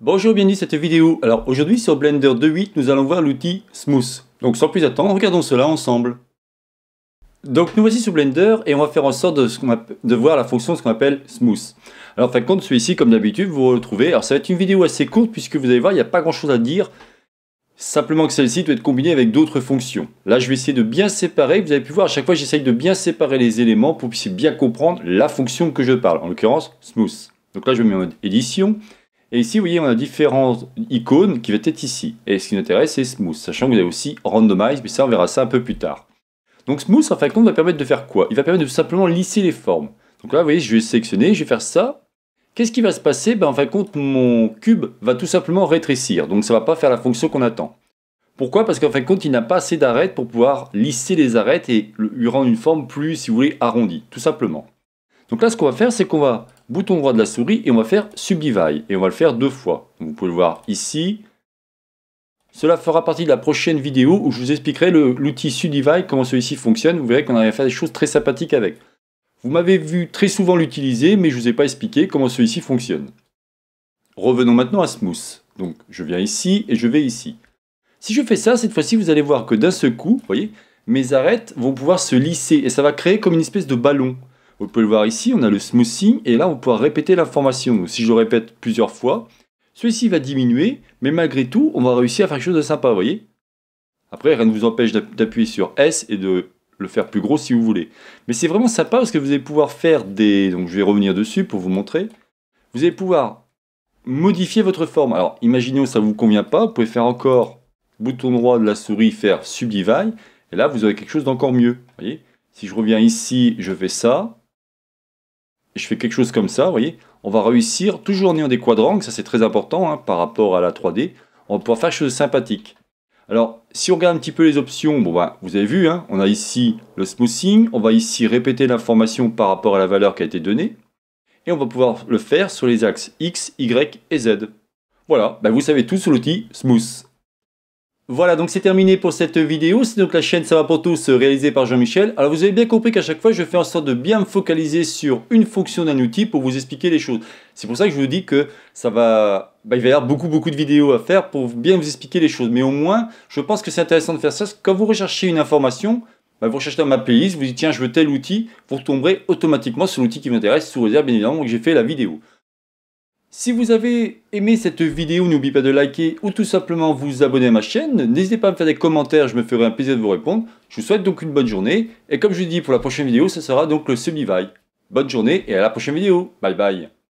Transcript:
Bonjour, bienvenue dans cette vidéo. Alors aujourd'hui sur Blender 2.8, nous allons voir l'outil Smooth. Donc sans plus attendre, regardons cela ensemble. Donc nous voici sur Blender et on va faire en sorte de, voir la fonction ce qu'on appelle Smooth. Alors en fin de compte, celui-ci comme d'habitude, vous, vous retrouvez. Alors ça va être une vidéo assez courte puisque vous allez voir, il n'y a pas grand chose à dire. Simplement que celle-ci doit être combinée avec d'autres fonctions. Là, je vais essayer de bien séparer. Vous avez pu voir, à chaque fois, j'essaye de bien séparer les éléments pour que puissiez bien comprendre la fonction que je parle. En l'occurrence, Smooth. Donc là, je me mets en mode édition. Et ici, vous voyez, on a différentes icônes qui vont être ici. Et ce qui nous intéresse, c'est Smooth, sachant que vous avez aussi Randomize, mais ça, on verra ça un peu plus tard. Donc Smooth, en fin de compte, va permettre de faire quoi Il va permettre de simplement lisser les formes. Donc là, vous voyez, je vais sélectionner, je vais faire ça. Qu'est-ce qui va se passer ben, En fin de compte, mon cube va tout simplement rétrécir, donc ça ne va pas faire la fonction qu'on attend. Pourquoi Parce qu'en fin de compte, il n'a pas assez d'arêtes pour pouvoir lisser les arêtes et lui rendre une forme plus, si vous voulez, arrondie, tout simplement. Donc là, ce qu'on va faire, c'est qu'on va bouton droit de la souris et on va faire Subdivide. Et on va le faire deux fois. vous pouvez le voir ici. Cela fera partie de la prochaine vidéo où je vous expliquerai l'outil Subdivide, comment celui-ci fonctionne. Vous verrez qu'on arrive à faire des choses très sympathiques avec. Vous m'avez vu très souvent l'utiliser, mais je ne vous ai pas expliqué comment celui-ci fonctionne. Revenons maintenant à Smooth. Donc je viens ici et je vais ici. Si je fais ça, cette fois-ci, vous allez voir que d'un seul coup, vous voyez, mes arêtes vont pouvoir se lisser et ça va créer comme une espèce de ballon. Vous pouvez le voir ici, on a le smoothing et là on pourra répéter l'information. si je le répète plusieurs fois, celui-ci va diminuer, mais malgré tout, on va réussir à faire quelque chose de sympa, vous voyez Après, rien ne vous empêche d'appuyer sur S et de le faire plus gros si vous voulez. Mais c'est vraiment sympa parce que vous allez pouvoir faire des... Donc je vais revenir dessus pour vous montrer. Vous allez pouvoir modifier votre forme. Alors imaginons ça ne vous convient pas, vous pouvez faire encore bouton droit de la souris, faire subdivide. Et là, vous aurez quelque chose d'encore mieux. Voyez si je reviens ici, je fais ça je fais quelque chose comme ça, vous voyez, on va réussir, toujours en ayant des quadrants, ça c'est très important hein, par rapport à la 3D, on va pouvoir faire chose de sympathique. Alors, si on regarde un petit peu les options, bon bah, vous avez vu, hein, on a ici le smoothing, on va ici répéter l'information par rapport à la valeur qui a été donnée, et on va pouvoir le faire sur les axes X, Y et Z. Voilà, bah, vous savez tout sur l'outil Smooth. Voilà, donc c'est terminé pour cette vidéo. C'est donc la chaîne Ça va pour tous euh, réalisée par Jean-Michel. Alors vous avez bien compris qu'à chaque fois, je fais en sorte de bien me focaliser sur une fonction d'un outil pour vous expliquer les choses. C'est pour ça que je vous dis que ça va, bah, il va y avoir beaucoup beaucoup de vidéos à faire pour bien vous expliquer les choses. Mais au moins, je pense que c'est intéressant de faire ça. quand vous recherchez une information, bah, vous recherchez dans ma playlist, vous dites tiens, je veux tel outil, vous tomberez automatiquement sur l'outil qui m'intéresse, sous réserve bien évidemment que j'ai fait la vidéo. Si vous avez aimé cette vidéo, n'oubliez pas de liker ou tout simplement vous abonner à ma chaîne. N'hésitez pas à me faire des commentaires, je me ferai un plaisir de vous répondre. Je vous souhaite donc une bonne journée. Et comme je vous dis, pour la prochaine vidéo, ce sera donc le semi Bonne journée et à la prochaine vidéo. Bye bye.